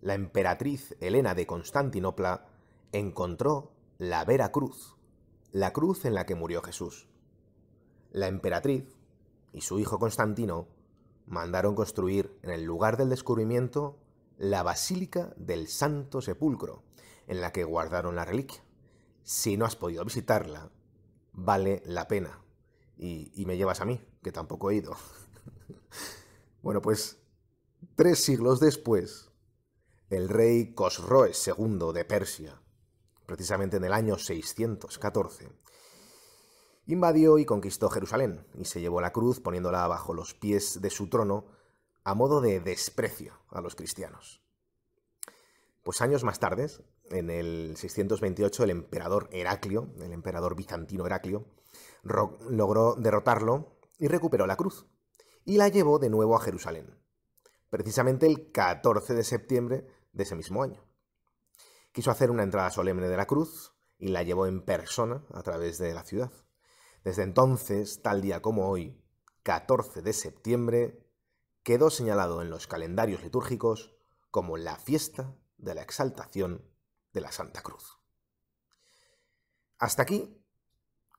la emperatriz Elena de Constantinopla encontró la Vera Cruz, la cruz en la que murió Jesús. La emperatriz y su hijo Constantino mandaron construir en el lugar del descubrimiento la Basílica del Santo Sepulcro, en la que guardaron la reliquia. Si no has podido visitarla, vale la pena. Y, y me llevas a mí, que tampoco he ido. bueno, pues tres siglos después, el rey Cosroes II de Persia, precisamente en el año 614. Invadió y conquistó Jerusalén, y se llevó la cruz poniéndola bajo los pies de su trono a modo de desprecio a los cristianos. Pues años más tarde, en el 628, el emperador Heraclio, el emperador bizantino Heraclio, logró derrotarlo y recuperó la cruz, y la llevó de nuevo a Jerusalén, precisamente el 14 de septiembre de ese mismo año. Quiso hacer una entrada solemne de la cruz y la llevó en persona a través de la ciudad. Desde entonces, tal día como hoy, 14 de septiembre, quedó señalado en los calendarios litúrgicos como la fiesta de la exaltación de la Santa Cruz. Hasta aquí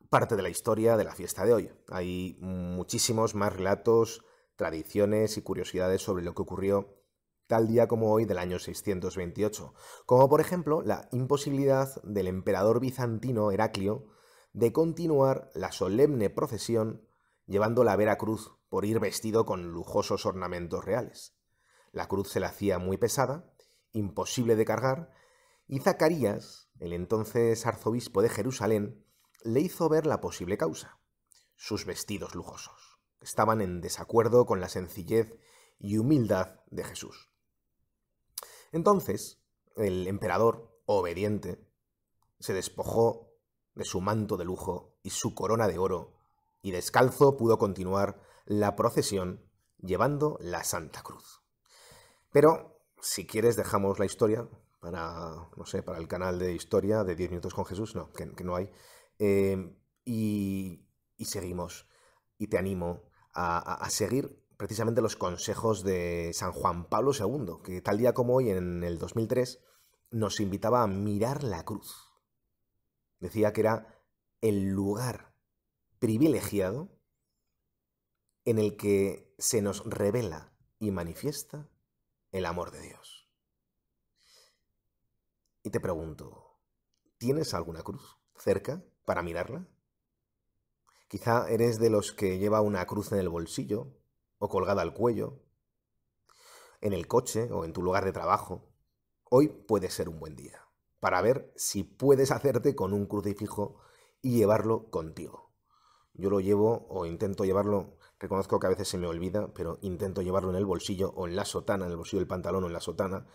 parte de la historia de la fiesta de hoy. Hay muchísimos más relatos, tradiciones y curiosidades sobre lo que ocurrió tal día como hoy del año 628, como por ejemplo la imposibilidad del emperador bizantino Heraclio de continuar la solemne procesión llevando la Vera Cruz por ir vestido con lujosos ornamentos reales. La cruz se la hacía muy pesada, imposible de cargar, y Zacarías, el entonces arzobispo de Jerusalén, le hizo ver la posible causa, sus vestidos lujosos. Estaban en desacuerdo con la sencillez y humildad de Jesús. Entonces, el emperador, obediente, se despojó de su manto de lujo y su corona de oro, y descalzo pudo continuar la procesión llevando la Santa Cruz. Pero, si quieres, dejamos la historia para, no sé, para el canal de historia de 10 minutos con Jesús, no, que, no hay, eh, y, seguimos, y te animo a, a seguir precisamente los consejos de San Juan Pablo II, que tal día como hoy, en el 2003, nos invitaba a mirar la cruz. Decía que era el lugar privilegiado en el que se nos revela y manifiesta el amor de Dios. Y te pregunto, ¿tienes alguna cruz cerca para mirarla? Quizá eres de los que lleva una cruz en el bolsillo o colgada al cuello, en el coche o en tu lugar de trabajo, hoy puede ser un buen día para ver si puedes hacerte con un crucifijo y llevarlo contigo. Yo lo llevo o intento llevarlo, reconozco que a veces se me olvida, pero intento llevarlo en el bolsillo o en la sotana, en el bolsillo del pantalón o en la sotana,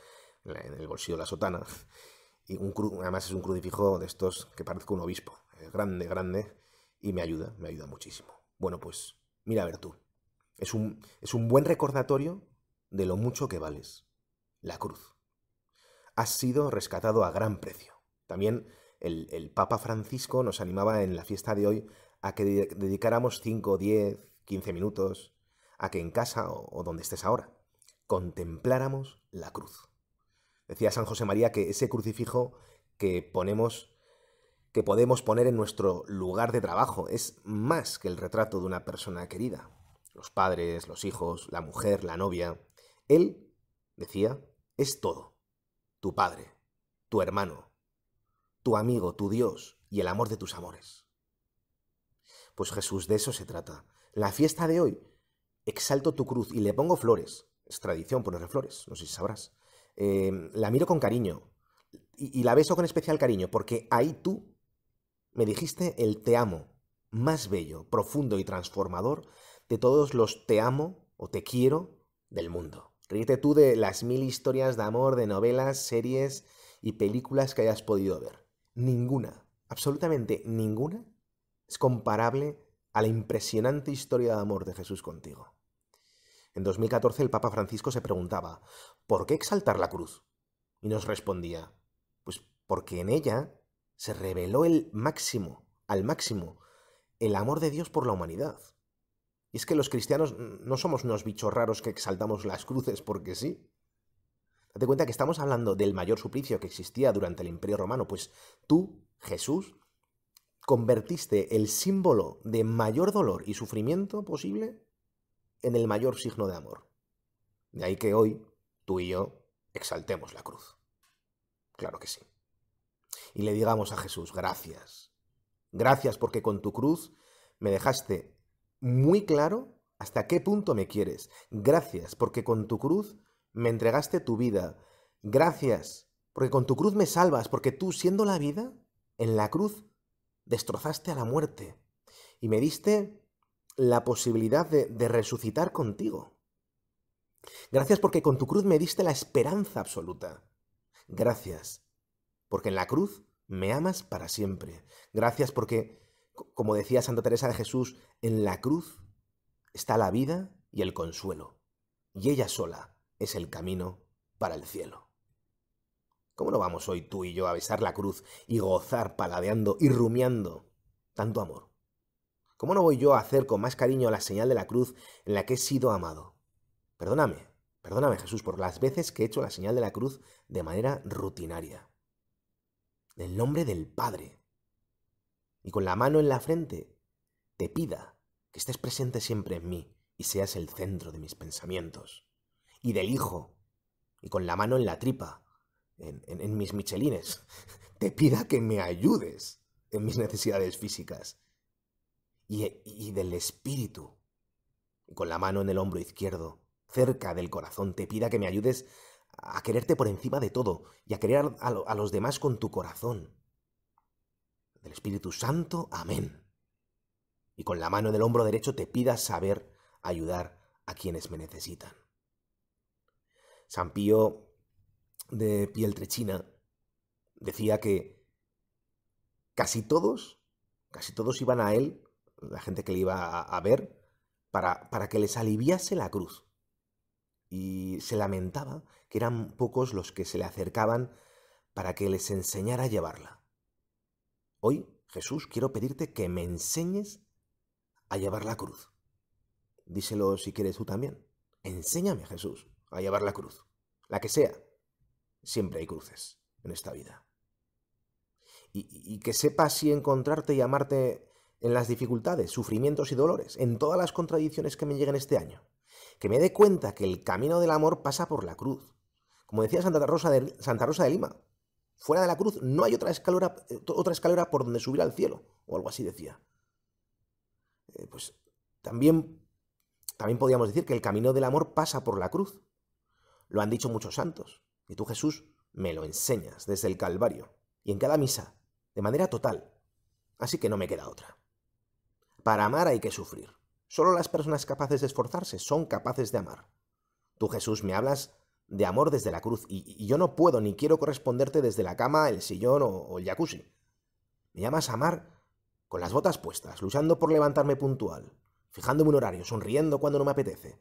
en el bolsillo de la sotana. Y un además es un crucifijo de estos que parezca un obispo, grande, grande, y me ayuda, me ayuda muchísimo. Bueno, pues mira a ver tú. Es un, buen recordatorio de lo mucho que vales. La cruz. Has sido rescatado a gran precio. También el, el Papa Francisco nos animaba en la fiesta de hoy a que dedicáramos 5, 10, 15 minutos a que en casa o, donde estés ahora contempláramos la cruz. Decía San José María que ese crucifijo que ponemos que podemos poner en nuestro lugar de trabajo es más que el retrato de una persona querida los padres, los hijos, la mujer, la novia. Él, decía, es todo. Tu padre, tu hermano, tu amigo, tu Dios y el amor de tus amores. Pues Jesús, de eso se trata. La fiesta de hoy, exalto tu cruz y le pongo flores. Es tradición ponerle flores, no sé si sabrás. Em, la miro con cariño y la beso con especial cariño, porque ahí tú me dijiste el te amo más bello, profundo y transformador de todos los te amo o te quiero del mundo. Ríete tú de las mil historias de amor, de novelas, series y películas que hayas podido ver. Ninguna, absolutamente ninguna, es comparable a la impresionante historia de amor de Jesús contigo. En 2014 el Papa Francisco se preguntaba, ¿por qué exaltar la cruz? Y nos respondía, pues porque en ella se reveló el máximo, al máximo, el amor de Dios por la humanidad. Y es que los cristianos no somos unos bichos raros que exaltamos las cruces porque sí. Date cuenta que estamos hablando del mayor suplicio que existía durante el Imperio Romano, pues tú, Jesús, convertiste el símbolo de mayor dolor y sufrimiento posible en el mayor signo de amor. De ahí que hoy tú y yo exaltemos la cruz. Claro que sí. Y le digamos a Jesús, gracias. Gracias porque con tu cruz me dejaste muy claro hasta qué punto me quieres. Gracias porque con tu cruz me entregaste tu vida. Gracias porque con tu cruz me salvas, porque tú siendo la vida, en la cruz destrozaste a la muerte y me diste la posibilidad de, resucitar contigo. Gracias porque con tu cruz me diste la esperanza absoluta. Gracias porque en la cruz me amas para siempre. Gracias porque como decía Santa Teresa de Jesús, en la cruz está la vida y el consuelo, y ella sola es el camino para el cielo. ¿Cómo no vamos hoy tú y yo a besar la cruz y gozar paladeando y rumiando tanto amor? ¿Cómo no voy yo a hacer con más cariño la señal de la cruz en la que he sido amado? Perdóname, perdóname Jesús por las veces que he hecho la señal de la cruz de manera rutinaria. En el nombre del Padre, y con la mano en la frente te pida que estés presente siempre en mí y seas el centro de mis pensamientos. Y del hijo, y con la mano en la tripa, en, mis michelines, te pida que me ayudes en mis necesidades físicas. Y, del espíritu, con la mano en el hombro izquierdo, cerca del corazón, te pida que me ayudes a quererte por encima de todo y a querer a los demás con tu corazón del Espíritu Santo. Amén. Y con la mano del hombro derecho te pidas saber ayudar a quienes me necesitan. San Pío de Pieltrechina decía que casi todos, casi todos iban a él, la gente que le iba a, ver, para, para que les aliviase la cruz. Y se lamentaba que eran pocos los que se le acercaban para que les enseñara a llevarla. Hoy, Jesús, quiero pedirte que me enseñes a llevar la cruz. Díselo si quieres tú también. Enséñame, Jesús, a llevar la cruz. La que sea. Siempre hay cruces en esta vida. Y, que sepas si encontrarte y amarte en las dificultades, sufrimientos y dolores, en todas las contradicciones que me lleguen este año. Que me dé cuenta que el camino del amor pasa por la cruz. Como decía Santa Rosa de, Santa Rosa de Lima, Fuera de la cruz no hay otra escalera, eh, otra escalera por donde subir al cielo, o algo así decía. Eh, pues también, también podríamos decir que el camino del amor pasa por la cruz. Lo han dicho muchos santos, y tú Jesús me lo enseñas desde el Calvario, y en cada misa, de manera total. Así que no me queda otra. Para amar hay que sufrir. Solo las personas capaces de esforzarse son capaces de amar. Tú Jesús me hablas de amor desde la cruz, y, yo no puedo ni quiero corresponderte desde la cama, el sillón o, el jacuzzi. Me llamas a amar con las botas puestas, luchando por levantarme puntual, fijándome un horario, sonriendo cuando no me apetece,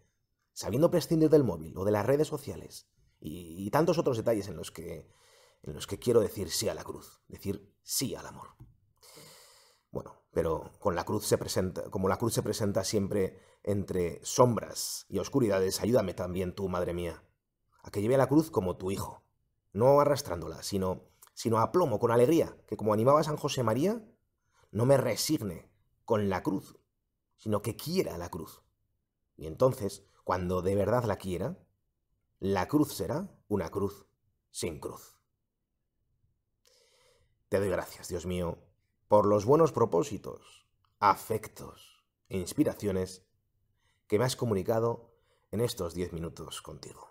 sabiendo prescindir del móvil o de las redes sociales, y, tantos otros detalles en los que en los que quiero decir sí a la cruz, decir sí al amor. Bueno, pero con la cruz se presenta, como la cruz se presenta siempre entre sombras y oscuridades, ayúdame también tú, madre mía a que lleve la cruz como tu hijo, no arrastrándola, sino, sino a plomo, con alegría, que como animaba San José María, no me resigne con la cruz, sino que quiera la cruz. Y entonces, cuando de verdad la quiera, la cruz será una cruz sin cruz. Te doy gracias, Dios mío, por los buenos propósitos, afectos e inspiraciones que me has comunicado en estos diez minutos contigo